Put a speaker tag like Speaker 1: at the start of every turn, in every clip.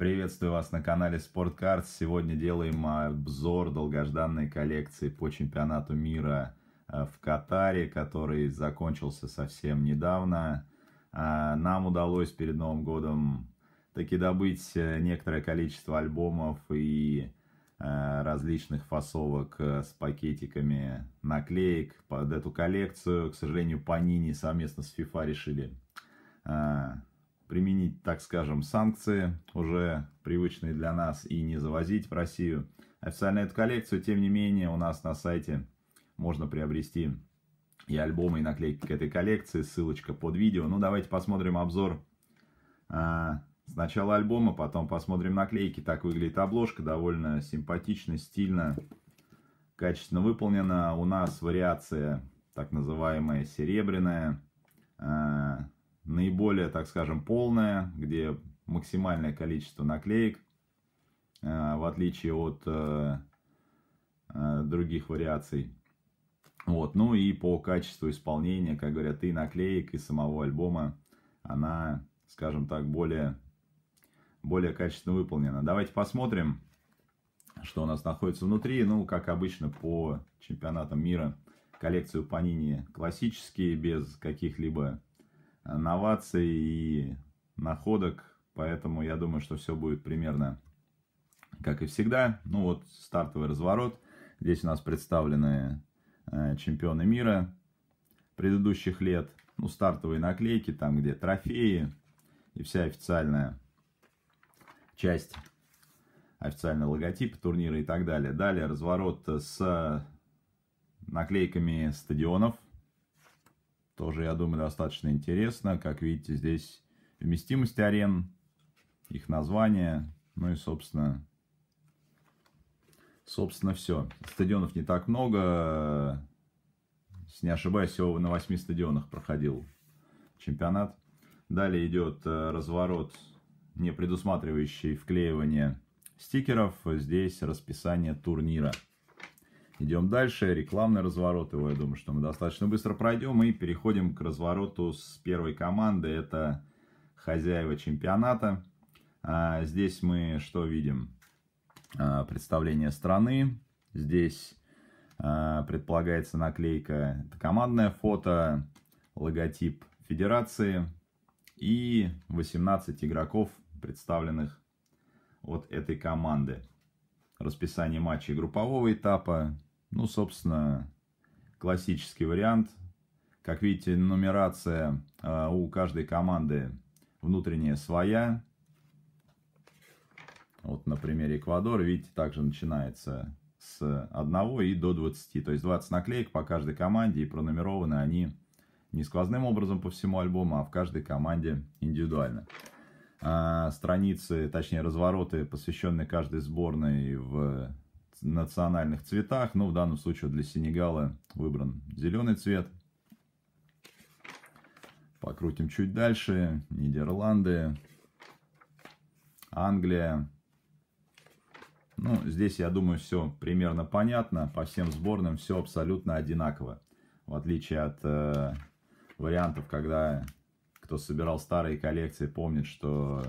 Speaker 1: Приветствую вас на канале SportCards. Сегодня делаем обзор долгожданной коллекции по чемпионату мира э, в Катаре, который закончился совсем недавно. А, нам удалось перед Новым годом таки добыть э, некоторое количество альбомов и э, различных фасовок с пакетиками наклеек под эту коллекцию. К сожалению, Панини совместно с FIFA решили а, применить, так скажем, санкции, уже привычные для нас, и не завозить в Россию. Официально эту коллекцию, тем не менее, у нас на сайте можно приобрести и альбомы, и наклейки к этой коллекции, ссылочка под видео. Ну, давайте посмотрим обзор а, сначала альбома, потом посмотрим наклейки. Так выглядит обложка, довольно симпатично, стильно, качественно выполнена. У нас вариация так называемая серебряная, а, более, так скажем, полная, где максимальное количество наклеек, э, в отличие от э, э, других вариаций. Вот, ну и по качеству исполнения, как говорят, и наклеек, и самого альбома, она, скажем так, более, более качественно выполнена. Давайте посмотрим, что у нас находится внутри. Ну, как обычно, по чемпионатам мира коллекцию Panini классические, без каких-либо новаций и находок. Поэтому я думаю, что все будет примерно как и всегда. Ну вот стартовый разворот. Здесь у нас представлены э, чемпионы мира предыдущих лет. Ну, стартовые наклейки, там где трофеи и вся официальная часть, официальный логотип турнира и так далее. Далее разворот с наклейками стадионов – тоже, я думаю, достаточно интересно. Как видите, здесь вместимость арен, их название, ну и, собственно, собственно, все. Стадионов не так много. Если не ошибаюсь, всего на восьми стадионах проходил чемпионат. Далее идет э, разворот, не предусматривающий вклеивание стикеров. Здесь расписание турнира. Идем дальше. Рекламный разворот его, я думаю, что мы достаточно быстро пройдем. И переходим к развороту с первой команды. Это хозяева чемпионата. А здесь мы что видим? А, представление страны. Здесь а, предполагается наклейка. Это командное фото, логотип федерации и 18 игроков, представленных от этой команды. Расписание матчей группового этапа, ну, собственно, классический вариант. Как видите, нумерация а, у каждой команды внутренняя своя. Вот на примере Эквадора, видите, также начинается с 1 и до 20. То есть 20 наклеек по каждой команде и пронумерованы они не сквозным образом по всему альбому, а в каждой команде индивидуально. А страницы, точнее развороты, посвященные каждой сборной в национальных цветах. Но в данном случае для Сенегала выбран зеленый цвет. Покрутим чуть дальше. Нидерланды. Англия. Ну, здесь, я думаю, все примерно понятно. По всем сборным все абсолютно одинаково. В отличие от э, вариантов, когда кто собирал старые коллекции, помнит, что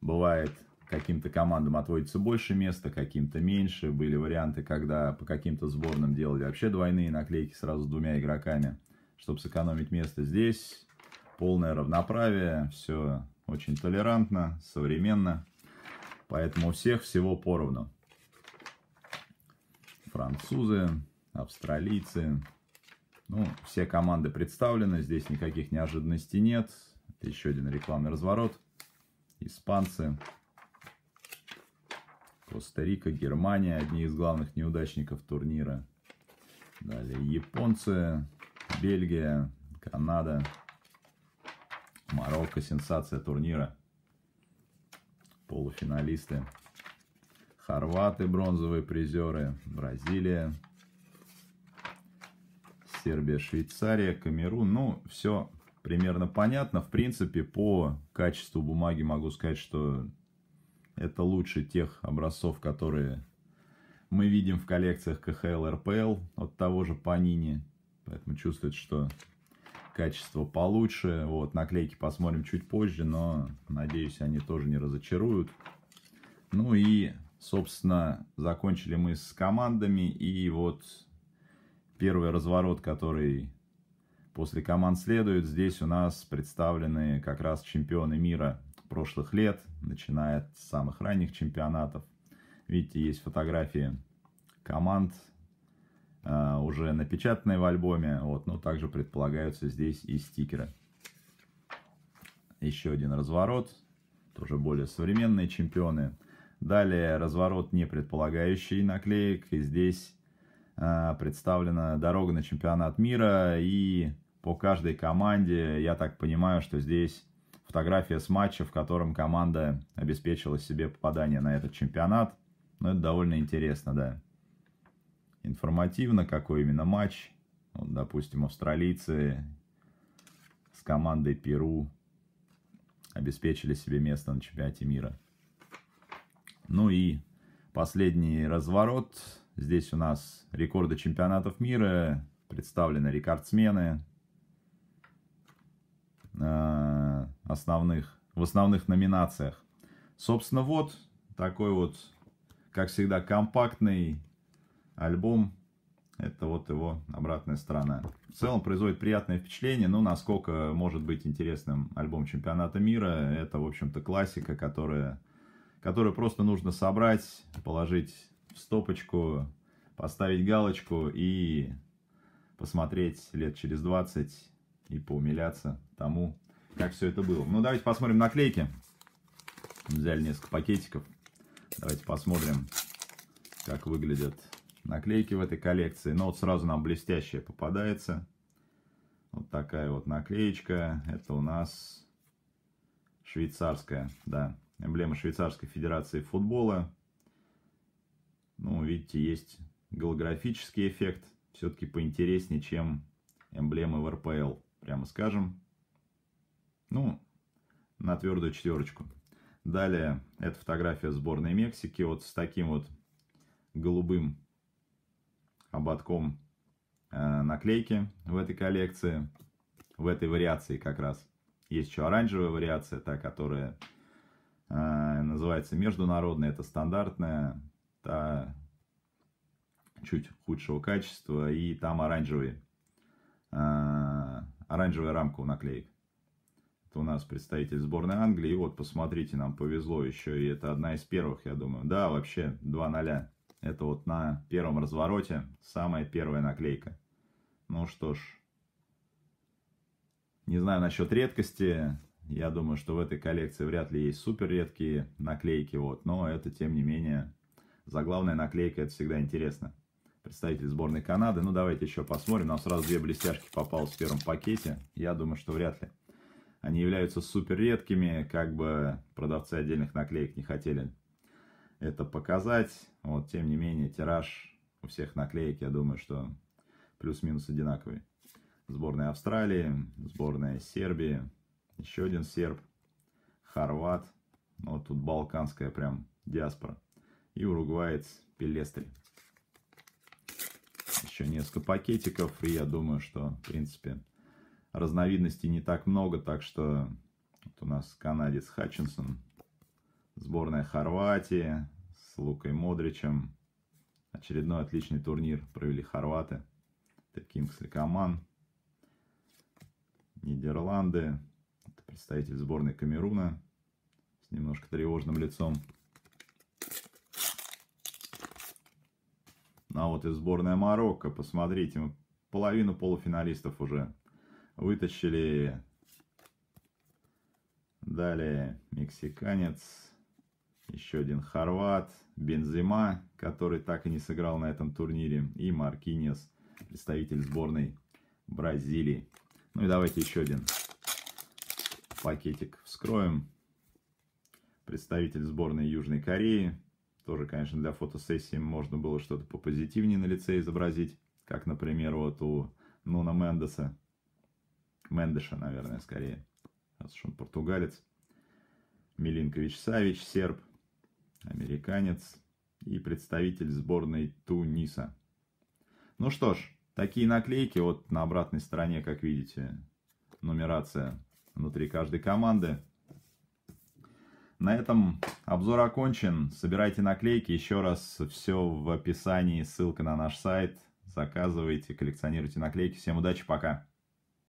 Speaker 1: бывает каким-то командам отводится больше места, каким-то меньше. Были варианты, когда по каким-то сборным делали вообще двойные наклейки сразу с двумя игроками, чтобы сэкономить место. Здесь полное равноправие, все очень толерантно, современно. Поэтому у всех всего поровну. Французы, австралийцы. Ну, все команды представлены, здесь никаких неожиданностей нет. Это еще один рекламный разворот. Испанцы. Коста-Рика, Германия, одни из главных неудачников турнира. Далее японцы, Бельгия, Канада, Марокко, сенсация турнира. Полуфиналисты. Хорваты, бронзовые призеры, Бразилия, Сербия, Швейцария, Камерун. Ну, все примерно понятно. В принципе, по качеству бумаги могу сказать, что это лучше тех образцов, которые мы видим в коллекциях КХЛ, РПЛ от того же Панини. Поэтому чувствует, что качество получше. Вот, наклейки посмотрим чуть позже, но, надеюсь, они тоже не разочаруют. Ну и, собственно, закончили мы с командами. И вот первый разворот, который после команд следует. Здесь у нас представлены как раз чемпионы мира прошлых лет, начиная с самых ранних чемпионатов. Видите, есть фотографии команд, а, уже напечатанные в альбоме. Вот, но также предполагаются здесь и стикеры. Еще один разворот. Тоже более современные чемпионы. Далее разворот, не предполагающий наклеек. И здесь а, представлена дорога на чемпионат мира. И по каждой команде, я так понимаю, что здесь фотография с матча, в котором команда обеспечила себе попадание на этот чемпионат. ну это довольно интересно, да. Информативно, какой именно матч. Вот, ну, допустим, австралийцы с командой Перу обеспечили себе место на чемпионате мира. Ну и последний разворот. Здесь у нас рекорды чемпионатов мира. Представлены рекордсмены. А, основных, в основных номинациях. Собственно, вот такой вот, как всегда, компактный альбом. Это вот его обратная сторона. В целом производит приятное впечатление, но ну, насколько может быть интересным альбом чемпионата мира, это, в общем-то, классика, которая, которую просто нужно собрать, положить в стопочку, поставить галочку и посмотреть лет через 20 и поумиляться тому, как все это было. Ну, давайте посмотрим наклейки. Взяли несколько пакетиков. Давайте посмотрим, как выглядят наклейки в этой коллекции. Ну, вот сразу нам блестящая попадается. Вот такая вот наклеечка. Это у нас швейцарская, да, эмблема Швейцарской Федерации футбола. Ну, видите, есть голографический эффект. Все-таки поинтереснее, чем эмблемы в РПЛ, прямо скажем. Ну, на твердую четверочку. Далее, это фотография сборной Мексики, вот с таким вот голубым ободком э, наклейки в этой коллекции, в этой вариации как раз. Есть еще оранжевая вариация, та, которая э, называется международная, это стандартная, та чуть худшего качества, и там оранжевый, э, оранжевая рамка у наклеек у нас представитель сборной Англии. И вот, посмотрите, нам повезло еще, и это одна из первых, я думаю. Да, вообще 2-0. Это вот на первом развороте самая первая наклейка. Ну что ж, не знаю насчет редкости. Я думаю, что в этой коллекции вряд ли есть супер редкие наклейки. Вот. Но это, тем не менее, заглавная наклейка, это всегда интересно. Представитель сборной Канады. Ну, давайте еще посмотрим. Нам сразу две блестяшки попалось в первом пакете. Я думаю, что вряд ли они являются супер редкими, как бы продавцы отдельных наклеек не хотели это показать. Вот, тем не менее, тираж у всех наклеек, я думаю, что плюс-минус одинаковый. Сборная Австралии, сборная Сербии, еще один серб, хорват. Ну, вот тут балканская прям диаспора. И уругваец Пелестри. Еще несколько пакетиков, и я думаю, что, в принципе, разновидностей не так много, так что вот у нас канадец Хатчинсон, сборная Хорватии с Лукой Модричем. Очередной отличный турнир провели хорваты. Таким Сликоман, Нидерланды, это представитель сборной Камеруна с немножко тревожным лицом. а вот и сборная Марокко, посмотрите, мы половину полуфиналистов уже вытащили. Далее мексиканец, еще один хорват, Бензима, который так и не сыграл на этом турнире, и Маркинес, представитель сборной Бразилии. Ну и давайте еще один пакетик вскроем. Представитель сборной Южной Кореи. Тоже, конечно, для фотосессии можно было что-то попозитивнее на лице изобразить, как, например, вот у Нуна Мендеса. Мендеша, наверное, скорее. Раз уж он португалец. Милинкович Савич, серб, американец и представитель сборной Туниса. Ну что ж, такие наклейки вот на обратной стороне, как видите, нумерация внутри каждой команды. На этом обзор окончен. Собирайте наклейки. Еще раз все в описании. Ссылка на наш сайт. Заказывайте, коллекционируйте наклейки. Всем удачи, пока.